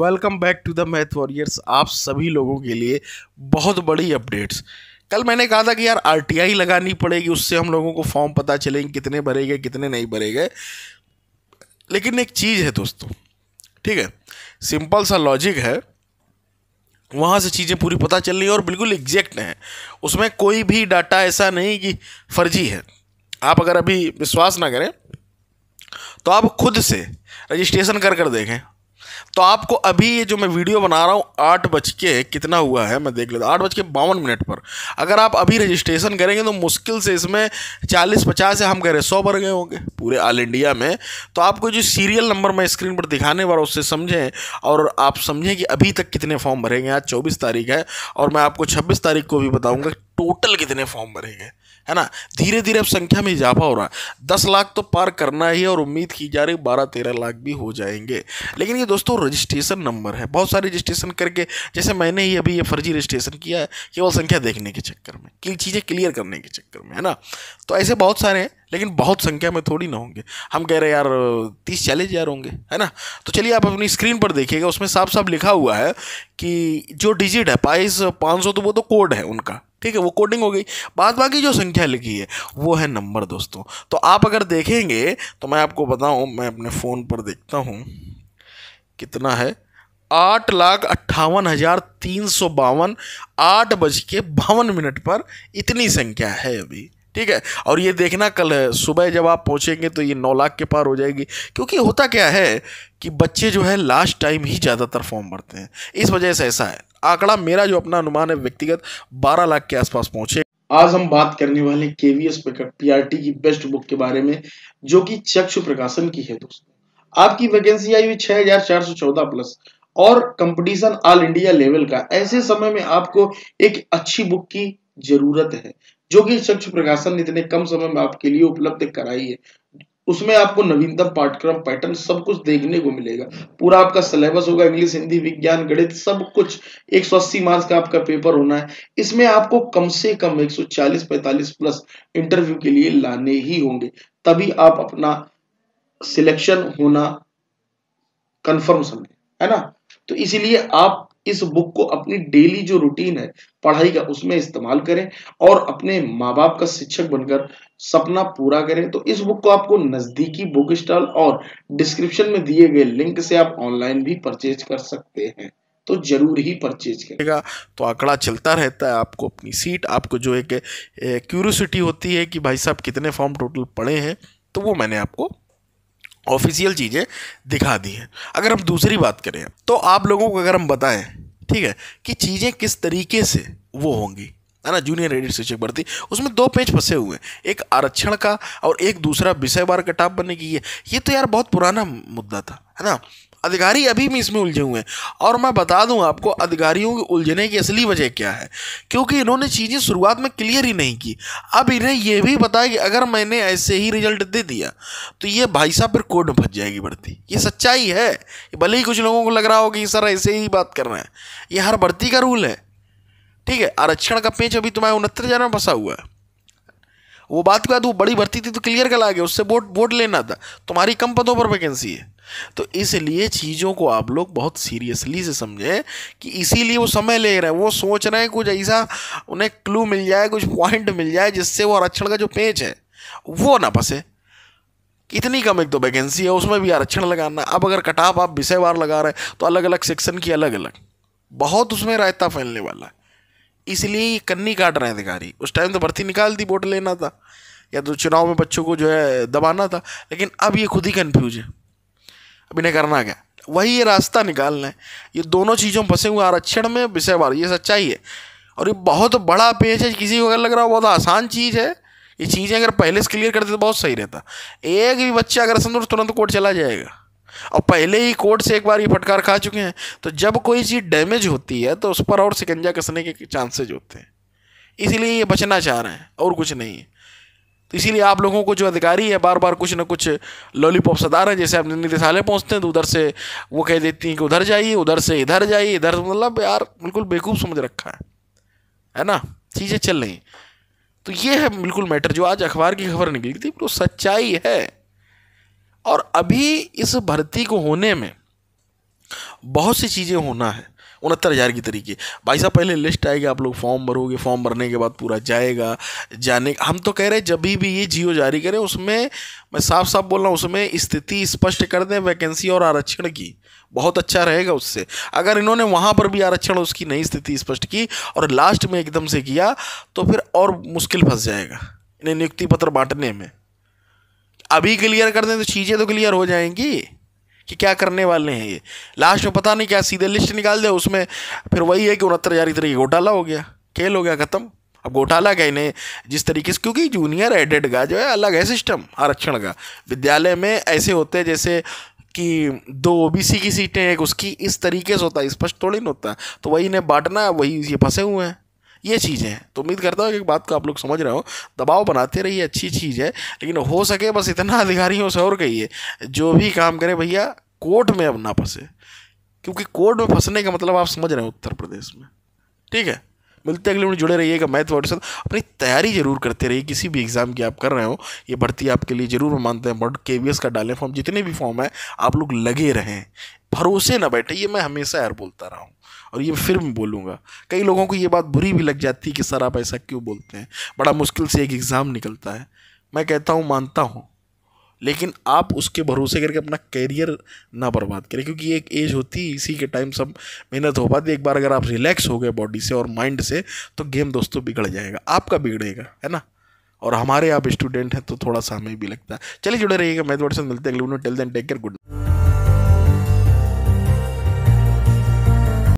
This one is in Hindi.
welcome back to the math warriors आप सभी लोगों के लिए बहुत बड़ी अपडेट्स कल मैंने कहा था कि यार आरटीआई लगानी पड़ेगी उससे हम लोगों को फॉर्म पता चलेंगे कितने भरे गए कितने नहीं भरे गए लेकिन एक चीज़ है दोस्तों ठीक है सिंपल सा लॉजिक है वहाँ से चीज़ें पूरी पता चल रही हैं और बिल्कुल एग्जैक्ट हैं उसमें कोई भी डाटा ऐसा नहीं कि फर्जी है आप अगर अभी विश्वास ना करें तो आप खुद से रजिस्ट्रेशन कर कर देखें तो आपको अभी ये जो मैं वीडियो बना रहा हूँ आठ बज के कितना हुआ है मैं देख लेता आठ बज के बावन मिनट पर अगर आप अभी रजिस्ट्रेशन करेंगे तो मुश्किल से इसमें चालीस पचास या हम कह रहे सौ भर गए होंगे पूरे ऑल इंडिया में तो आपको जो सीरियल नंबर मैं स्क्रीन पर दिखाने वाला उससे समझें और आप समझें कि अभी तक कितने फॉर्म भरेंगे आज चौबीस तारीख है और मैं आपको छब्बीस तारीख को भी बताऊँगा टोटल कितने फॉर्म भरेंगे है ना धीरे धीरे अब संख्या में इजाफा हो रहा है दस लाख तो पार करना ही और उम्मीद की जा रही बारह तेरह लाख भी हो जाएंगे लेकिन ये दोस्तों रजिस्ट्रेशन नंबर है बहुत सारे रजिस्ट्रेशन करके जैसे मैंने ही अभी ये फर्जी रजिस्ट्रेशन किया है केवल संख्या देखने के चक्कर में कि चीज़ें क्लियर करने के चक्कर में है ना तो ऐसे बहुत सारे हैं लेकिन बहुत संख्या में थोड़ी ना होंगे हम कह रहे यार तीस चालीस हज़ार होंगे है ना तो चलिए आप अपनी स्क्रीन पर देखिएगा उसमें साफ साफ लिखा हुआ है कि जो डिजिट है पाइस पाँच सौ तो वो तो कोड है उनका ठीक है वो कोडिंग हो गई बाद बाकी जो संख्या लिखी है वो है नंबर दोस्तों तो आप अगर देखेंगे तो मैं आपको बताऊँ मैं अपने फ़ोन पर देखता हूँ कितना है आठ लाख अट्ठावन हज़ार तीन सौ बावन आठ बज के बावन मिनट पर इतनी संख्या है अभी ठीक है और ये देखना कल है सुबह जब आप पहुँचेंगे तो ये नौ लाख के पार हो जाएगी क्योंकि होता क्या है कि बच्चे जो है लास्ट टाइम ही ज़्यादातर फॉर्म भरते हैं इस वजह से ऐसा है आंकड़ा मेरा जो अपना अनुमान है व्यक्तिगत बारह लाख के आसपास पहुंचे आज हम बात करने वाले केवीएस प्रकट पीआरटी की बेस्ट बुक के बारे में जो कि चक्षु प्रकाशन की है दोस्तों आपकी वैकेंसी आई हुई छह हजार चार सौ चौदह प्लस और कंपटीशन ऑल इंडिया लेवल का ऐसे समय में आपको एक अच्छी बुक की जरूरत है जो कि चक्षु प्रकाशन ने इतने कम समय में आपके लिए उपलब्ध कराई है उसमें आपको नवीनतम पाठ्यक्रम पैटर्न सब कुछ देखने को मिलेगा पूरा आपका सिलेबस होगा इंग्लिश हिंदी विज्ञान गणित सब कुछ 180 मार्क्स का आपका पेपर होना है इसमें आपको कम से कम 140-45 प्लस इंटरव्यू के लिए लाने ही होंगे तभी आप अपना सिलेक्शन होना कंफर्म समझे है ना तो इसीलिए आप इस बुक को अपनी डेली जो रूटीन है पढ़ाई का उसमें इस्तेमाल करें और अपने माँ बाप का शिक्षक बनकर सपना पूरा करें तो इस बुक को आपको नजदीकी बुक स्टॉल और डिस्क्रिप्शन में दिए गए लिंक से आप ऑनलाइन भी परचेज कर सकते हैं तो जरूर ही परचेज करेगा तो आंकड़ा चलता रहता है आपको अपनी सीट आपको जो एक क्यूरोसिटी होती है कि भाई साहब कितने फॉर्म टोटल पड़े हैं तो वो मैंने आपको ऑफिशियल चीज़ें दिखा दी हैं अगर हम दूसरी बात करें तो आप लोगों को अगर हम बताएं ठीक है कि चीज़ें किस तरीके से वो होंगी है ना जूनियर एडिट शिक्षक भर्ती उसमें दो पेज फंसे हुए हैं एक आरक्षण का और एक दूसरा विषय बार कटाप बनने की है ये तो यार बहुत पुराना मुद्दा था है ना अधिकारी अभी भी इसमें उलझे हुए हैं और मैं बता दूं आपको अधिकारियों के उलझने की असली वजह क्या है क्योंकि इन्होंने चीज़ें शुरुआत में क्लियर ही नहीं की अब इन्हें यह भी बताया कि अगर मैंने ऐसे ही रिजल्ट दे दिया तो ये भाई साहब फिर कोर्ट में फंस जाएगी भर्ती ये सच्चाई है भले ही कुछ लोगों को लग रहा हो कि सर ऐसे ही बात कर रहे हैं ये हर भर्ती का रूल है ठीक है आरक्षण का पेंच अभी तुम्हारे उनहत्तर हज़ार में फंसा हुआ है वो बात की बात वो बड़ी भर्ती थी तो क्लियर ला गया उससे वोट वोट लेना था तुम्हारी कम पदों पर वैकेंसी है तो इसलिए चीज़ों को आप लोग बहुत सीरियसली से समझें कि इसीलिए वो समय ले रहे हैं वो सोच रहे हैं कुछ ऐसा उन्हें क्लू मिल जाए कुछ पॉइंट मिल जाए जिससे वो आरक्षण का जो पेच है वो ना फंसे इतनी कम एक तो वैकेंसी है उसमें भी आरक्षण लगाना अब अगर कटाप आप विषयवार लगा रहे हैं तो अलग अलग सेक्शन की अलग अलग बहुत उसमें रायता फैलने वाला है इसलिए ये कन्नी काट रहे हैं अधिकारी उस टाइम तो भर्ती निकाल दी वोट लेना था या तो चुनाव में बच्चों को जो है दबाना था लेकिन अब ये खुद ही कन्फ्यूज है अब इन्हें करना क्या वही ये रास्ता निकालना है ये दोनों चीज़ों फंसे हुए आरक्षण में विषय बार ये सच्चाई है और ये बहुत बड़ा पेज है किसी को अगर लग रहा हो बहुत आसान चीज़ है ये चीज़ें अगर पहले से क्लियर करते तो बहुत सही रहता एक भी बच्चा अगर संतुष्ट तुरंत कोर्ट चला जाएगा और पहले ही कोर्ट से एक बार ये फटकार खा चुके हैं तो जब कोई चीज़ डैमेज होती है तो उस पर और शिकंजा कसने के चांसेज होते हैं इसीलिए ये बचना चाह रहे हैं और कुछ नहीं है तो इसीलिए आप लोगों को जो अधिकारी है बार बार कुछ ना कुछ लॉलीपॉप सदा रहे हैं जैसे आप निदेशालय पहुँचते हैं तो उधर से वो कह देती हैं कि उधर जाइए उधर से इधर जाइए इधर मतलब यार बिल्कुल बेकूफ़ समझ रखा है है ना चीज़ें चल रही तो ये है बिल्कुल मैटर जो आज अखबार की खबर निकली थी वो सच्चाई है और अभी इस भर्ती को होने में बहुत सी चीज़ें होना है उनहत्तर हज़ार की तरीके भाई साहब पहले लिस्ट आएगी आप लोग फॉर्म भरोगे फॉर्म भरने के बाद पूरा जाएगा जाने हम तो कह रहे हैं जब भी ये जियो जारी करें उसमें मैं साफ साफ बोल रहा हूँ उसमें स्थिति स्पष्ट कर दें वैकेंसी और आरक्षण की बहुत अच्छा रहेगा उससे अगर इन्होंने वहाँ पर भी आरक्षण उसकी नई स्थिति स्पष्ट की और लास्ट में एकदम से किया तो फिर और मुश्किल फंस जाएगा इन्हें नियुक्ति पत्र बांटने में अभी क्लियर कर दें तो चीज़ें तो क्लियर हो जाएंगी कि क्या करने वाले हैं ये लास्ट में पता नहीं क्या सीधे लिस्ट निकाल दे उसमें फिर वही है कि उनहत्तर हज़ार तरीके घोटाला हो गया खेल हो गया ख़त्म अब घोटाला क्या इन्हें जिस तरीके से क्योंकि जूनियर एडेड का जो है अलग है सिस्टम आरक्षण का विद्यालय में ऐसे होते हैं जैसे कि दो ओ की सीटें एक उसकी इस तरीके से होता है स्पष्ट थोड़ी नहीं होता तो वही इन्हें बांटना वही ये फंसे हुए हैं ये चीज़ें हैं तो उम्मीद करता हूँ कि बात को आप लोग समझ रहे हो दबाव बनाते रहिए अच्छी चीज़ है लेकिन हो सके बस इतना अधिकारियों से और कहिए जो भी काम करें भैया कोर्ट में अब ना फंसे क्योंकि कोर्ट में फंसने का मतलब आप समझ रहे हो उत्तर प्रदेश में ठीक है मिलते अगले मिनट जुड़े रहिएगा मैथ वर्ड साथ अपनी तैयारी जरूर करते रहिए किसी भी एग्ज़ाम की आप कर रहे हो ये भर्ती आपके लिए जरूर मानते हैं बट के का डालें फॉर्म जितने भी फॉर्म है आप लोग लगे रहें भरोसे ना बैठे ये मैं हमेशा यार बोलता रहा हूँ और ये फिर मैं बोलूँगा कई लोगों को ये बात बुरी भी लग जाती है कि सर आप ऐसा क्यों बोलते हैं बड़ा मुश्किल से एक एग्ज़ाम निकलता है मैं कहता हूँ मानता हूँ लेकिन आप उसके भरोसे करके अपना कैरियर ना बर्बाद करें क्योंकि एक एज होती है इसी के टाइम सब मेहनत हो पाती एक बार अगर आप रिलैक्स हो गए बॉडी से और माइंड से तो गेम दोस्तों बिगड़ जाएगा आपका बिगड़ेगा है ना और हमारे आप स्टूडेंट हैं तो थोड़ा सा हमें भी लगता है चलिए जुड़े रहिएगा मैं थोड़े से मिलते हैं अगले till then take care good